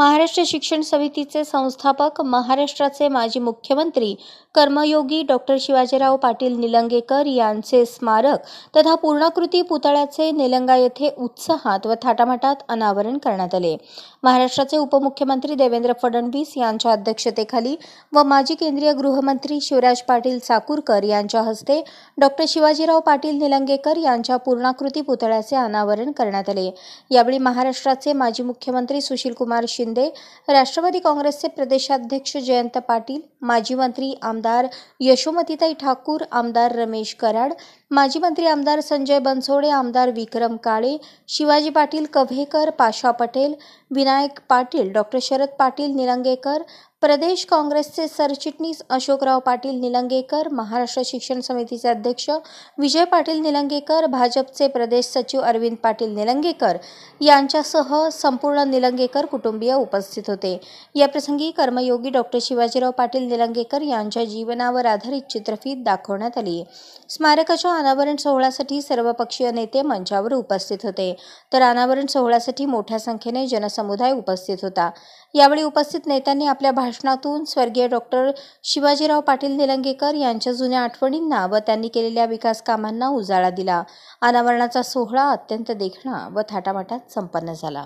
महाराष्ट्र शिक्षण समितीचे संस्थापक महाराष्ट्राचे माजी मुख्यमंत्री कर्मयोगी डॉक्टर शिवाजीराव पाटील निलंगेकर यांचे स्मारक तथा पूर्णाकृती पुतळ्याचे निलंगा येथे उत्साहात व थाटामाटात अनावरण करण्यात आले महाराष्ट्राचे उपमुख्यमंत्री देवेंद्र फडणवीस यांच्या अध्यक्षतेखाली व माजी केंद्रीय गृहमंत्री शिवराज पाटील चाकूरकर यांच्या हस्ते डॉक्टर शिवाजीराव पाटील निलंगेकर यांच्या पूर्णाकृती पुतळ्याचे अनावरण करण्यात आले यावेळी महाराष्ट्राचे माजी मुख्यमंत्री सुशीलकुमार शिंदे शिंदे राष्ट्रवादी काँग्रेसचे प्रदेशाध्यक्ष जयंत पाटील माजी मंत्री आमदार यशोमतीताई ठाकूर आमदार रमेश कराड माजी मंत्री आमदार संजय बनसोडे आमदार विक्रम काळे शिवाजी पाटील कव्हेकर पाशा पटेल विनायक पाटील डॉक्टर शरद पाटील निलंगेकर प्रदेश काँग्रेसचे सरचिटणीस अशोकराव पाटील निलंगेकर महाराष्ट्र शिक्षण समितीचे अध्यक्ष विजय पाटील निलंगेकर भाजपचे प्रदेश सचिव अरविंद पाटील निलंगेकर यांच्यासह संपूर्ण निलंगेकर कुटुंबीय उपस्थित होते याप्रसंगी कर्मयोगी डॉक्टर शिवाजीराव पाटील निलंगेकर यांच्या जीवनावर आधारित चित्रफीत दाखवण्यात आली स्मारकाच्या अनावरण सोहळ्यासाठी सर्वपक्षीय नेते मंचावर उपस्थित होते तर अनावरण सोहळ्यासाठी मोठ्या संख्येने जनसमुदाय उपस्थित होता यावेळी उपस्थित नेत्यांनी आपल्या भाषणातून स्वर्गीय डॉक्टर शिवाजीराव पाटील निलंगेकर यांच्या जुन्या आठवणींना व त्यांनी केलेल्या विकास कामांना उजाळा दिला अनावरणाचा सोहळा अत्यंत देखणा व थाटामाटात संपन्न झाला